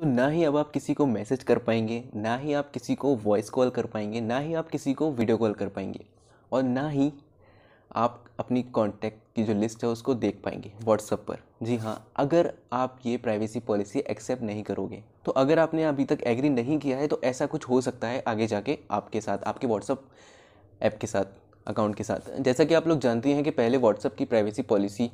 तो ना ही अब आप किसी को मैसेज कर पाएंगे ना ही आप किसी को वॉइस कॉल कर पाएंगे ना ही आप किसी को वीडियो कॉल कर पाएंगे और ना ही आप अपनी कॉन्टैक्ट की जो लिस्ट है उसको देख पाएंगे व्हाट्सअप पर जी हाँ अगर आप ये प्राइवेसी पॉलिसी एक्सेप्ट नहीं करोगे तो अगर आपने अभी तक एग्री नहीं किया है तो ऐसा कुछ हो सकता है आगे जाके आपके साथ आपके व्हाट्सअप ऐप के साथ अकाउंट के साथ जैसा कि आप लोग जानते हैं कि पहले व्हाट्सअप की प्राइवेसी पॉलिसी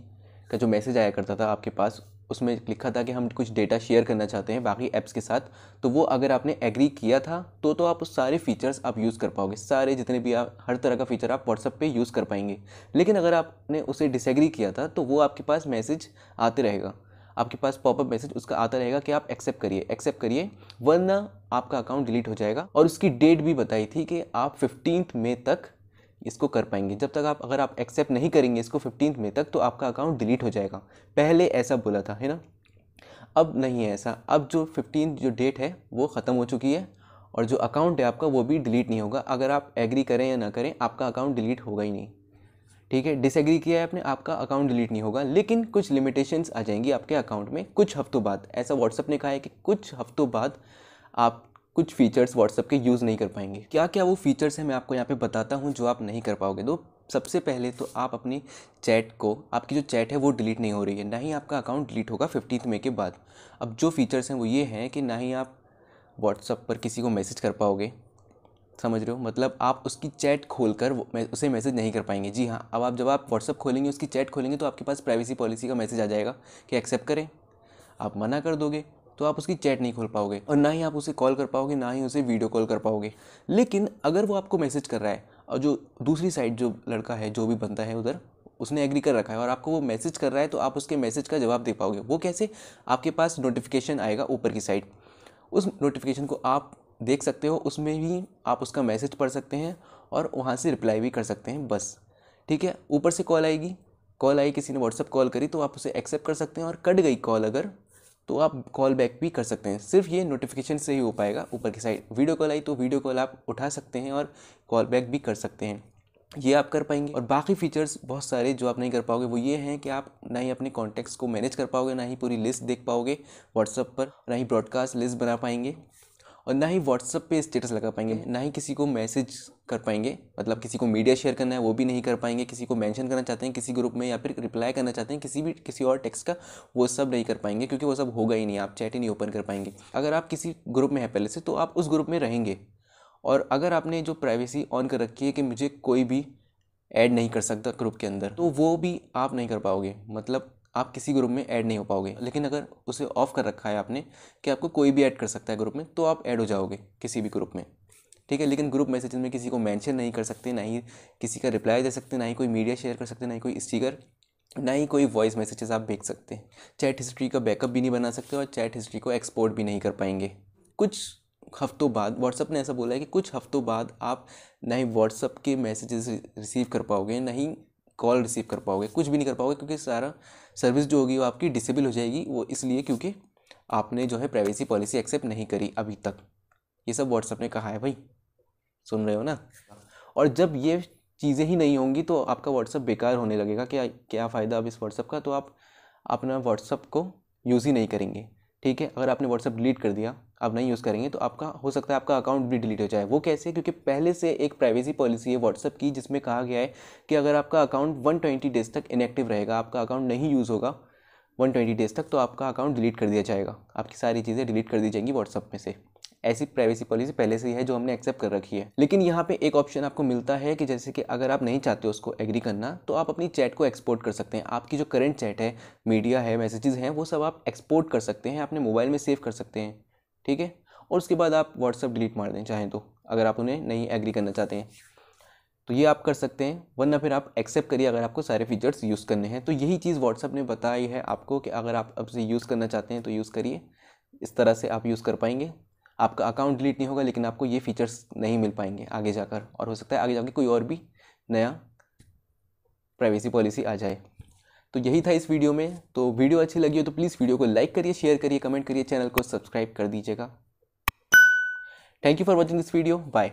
का जो मैसेज आया करता था आपके पास उसमें लिखा था कि हम कुछ डेटा शेयर करना चाहते हैं बाकी ऐप्स के साथ तो वो अगर आपने एग्री किया था तो तो आप उस सारे फीचर्स आप यूज़ कर पाओगे सारे जितने भी आप हर तरह का फीचर आप व्हाट्सअप पे यूज़ कर पाएंगे लेकिन अगर आपने उसे डिसएग्री किया था तो वो आपके पास मैसेज आते रहेगा आपके पास पॉपअप मैसेज उसका आता रहेगा कि आप एक्सेप्ट करिए एक्सेप्ट करिए वरना आपका अकाउंट डिलीट हो जाएगा और उसकी डेट भी बताई थी कि आप फिफ्टीन मे तक इसको कर पाएंगे जब तक आप अगर आप एक्सेप्ट नहीं करेंगे इसको फिफ्टीन में तक तो आपका अकाउंट डिलीट हो जाएगा पहले ऐसा बोला था है ना अब नहीं है ऐसा अब जो फिफ्टीन जो डेट है वो ख़त्म हो चुकी है और जो अकाउंट है आपका वो भी डिलीट नहीं होगा अगर आप एग्री करें या ना करें आपका अकाउंट डिलीट होगा ही नहीं ठीक है डिसएग्री किया है आपने आपका अकाउंट डिलीट नहीं होगा लेकिन कुछ लिमिटेशंस आ जाएंगी आपके अकाउंट में कुछ हफ्तों बाद ऐसा व्हाट्सअप ने कहा है कि कुछ हफ्तों बाद आप कुछ फीचर्स व्हाट्सअप के यूज़ नहीं कर पाएंगे क्या क्या वो फीचर्स हैं मैं आपको यहाँ पे बताता हूँ जो आप नहीं कर पाओगे तो सबसे पहले तो आप अपनी चैट को आपकी जो चैट है वो डिलीट नहीं हो रही है ना ही आपका अकाउंट डिलीट होगा फिफ्टीन मे के बाद अब जो फीचर्स हैं वो ये हैं कि ना ही आप व्हाट्सअप पर किसी को मैसेज कर पाओगे समझ रहे हो मतलब आप उसकी चैट खोल कर उसे मैसेज नहीं कर पाएंगे जी हाँ अब आप जब आप व्हाट्सअप खोलेंगे उसकी चैट खोलेंगे तो आपके पास प्राइवेसी पॉलिसी का मैसेज आ जाएगा कि एक्सेप्ट करें आप मना कर दोगे तो आप उसकी चैट नहीं खोल पाओगे और ना ही आप उसे कॉल कर पाओगे ना ही उसे वीडियो कॉल कर पाओगे लेकिन अगर वो आपको मैसेज कर रहा है और जो दूसरी साइड जो लड़का है जो भी बनता है उधर उसने एग्री कर रखा है और आपको वो मैसेज कर रहा है तो आप उसके मैसेज का जवाब दे पाओगे वो कैसे आपके पास नोटिफिकेशन आएगा ऊपर की साइड उस नोटिफिकेशन को आप देख सकते हो उसमें भी आप उसका मैसेज पढ़ सकते हैं और वहाँ से रिप्लाई भी कर सकते हैं बस ठीक है ऊपर से कॉल आएगी कॉल आई किसी ने व्हाट्सअप कॉल करी तो आप उसे एक्सेप्ट कर सकते हैं और कट गई कॉल अगर तो आप कॉल बैक भी कर सकते हैं सिर्फ ये नोटिफिकेशन से ही हो पाएगा ऊपर की साइड वीडियो कॉल आई तो वीडियो कॉल आप उठा सकते हैं और कॉल बैक भी कर सकते हैं ये आप कर पाएंगे और बाकी फीचर्स बहुत सारे जो आप नहीं कर पाओगे वो ये हैं कि आप ना ही अपने कॉन्टैक्ट्स को मैनेज कर पाओगे ना ही पूरी लिस्ट देख पाओगे व्हाट्सअप पर ना ही ब्रॉडकास्ट लिस्ट बना पाएंगे और ना ही व्हाट्सअप पे स्टेटस लगा पाएंगे हम्म। ना ही किसी को मैसेज कर पाएंगे मतलब किसी को मीडिया शेयर करना है वो भी नहीं कर पाएंगे किसी को मेंशन करना चाहते हैं किसी ग्रुप में या फिर रिप्लाई करना चाहते हैं किसी भी किसी और टेक्स्ट का वो सब नहीं कर पाएंगे क्योंकि वो सब होगा ही नहीं आप चैट ही नहीं ओपन कर पाएंगे अगर आप किसी ग्रुप में हैं पहले से तो आप उस ग्रुप में रहेंगे और अगर आपने जो प्राइवेसी ऑन कर रखी है कि मुझे कोई भी ऐड नहीं कर सकता ग्रुप के अंदर तो वो भी आप नहीं कर पाओगे मतलब आप किसी ग्रुप में ऐड नहीं हो पाओगे लेकिन अगर उसे ऑफ़ कर रखा है आपने कि आपको कोई भी ऐड कर सकता है ग्रुप में तो आप ऐड हो जाओगे किसी भी ग्रुप में ठीक है लेकिन ग्रुप मैसेज में किसी को मेंशन नहीं कर सकते ना ही किसी का रिप्लाई दे सकते ना ही कोई मीडिया शेयर कर सकते ना ही कोई स्टिकर ना ही कोई वॉइस मैसेजेस आप भेज सकते चैट हिस्ट्री का बैकअप भी नहीं बना सकते और चैट हिस्ट्री को एक्सपोर्ट भी नहीं कर पाएंगे कुछ हफ्तों बाद व्हाट्सअप ने ऐसा बोला है कि कुछ हफ्तों बाद आप ना ही व्हाट्सअप के मैसेजेस रिसीव कर पाओगे ना ही कॉल रिसीव कर पाओगे कुछ भी नहीं कर पाओगे क्योंकि सारा सर्विस जो होगी वो आपकी डिसेबल हो जाएगी वो इसलिए क्योंकि आपने जो है प्राइवेसी पॉलिसी एक्सेप्ट नहीं करी अभी तक ये सब व्हाट्सअप ने कहा है भाई सुन रहे हो ना और जब ये चीज़ें ही नहीं होंगी तो आपका व्हाट्सअप बेकार होने लगेगा क्या क्या फ़ायदा अब इस व्हाट्सअप का तो आप अपना व्हाट्सअप को यूज़ ही नहीं करेंगे ठीक है अगर आपने व्हाट्सअप डिलीट कर दिया आप नहीं यूज़ करेंगे तो आपका हो सकता है आपका अकाउंट भी डिलीट हो जाए वो कैसे क्योंकि पहले से एक प्राइवेसी पॉलिसी है व्हाट्सअप की जिसमें कहा गया है कि अगर आपका अकाउंट 120 डेज़ तक इनएक्टिव रहेगा आपका अकाउंट नहीं यूज़ होगा 120 डेज़ तक तो आपका अकाउंट डिलीट कर दिया जाएगा आपकी सारी चीज़ें डिलीट कर दी जाएंगी व्हाट्सअप में से ऐसी प्राइवेसी पॉलिसी पहले से ही है जो हमने एक्सेप्ट कर रखी है लेकिन यहाँ पे एक ऑप्शन आपको मिलता है कि जैसे कि अगर आप नहीं चाहते उसको एग्री करना तो आप अपनी चैट को एक्सपोर्ट कर सकते हैं आपकी जो करंट चैट है मीडिया है मैसेजेस हैं वो सब आप एक्सपोर्ट कर सकते हैं अपने मोबाइल में सेव कर सकते हैं ठीक है और उसके बाद आप व्हाट्सअप डिलीट मार दें चाहें तो अगर आप उन्हें नहीं एग्री करना चाहते हैं तो ये आप कर सकते हैं वरना फिर आप एक्सेप्ट करिए अगर आपको सारे फीचर्स यूज़ करने हैं तो यही चीज़ व्हाट्सअप ने बताई है आपको कि अगर आप अब से यूज़ करना चाहते हैं तो यूज़ करिए इस तरह से आप यूज़ कर पाएंगे आपका अकाउंट डिलीट नहीं होगा लेकिन आपको ये फ़ीचर्स नहीं मिल पाएंगे आगे जाकर और हो सकता है आगे जाके कोई और भी नया प्राइवेसी पॉलिसी आ जाए तो यही था इस वीडियो में तो वीडियो अच्छी लगी हो तो प्लीज़ वीडियो को लाइक करिए शेयर करिए कमेंट करिए चैनल को सब्सक्राइब कर दीजिएगा thank you for watching this video bye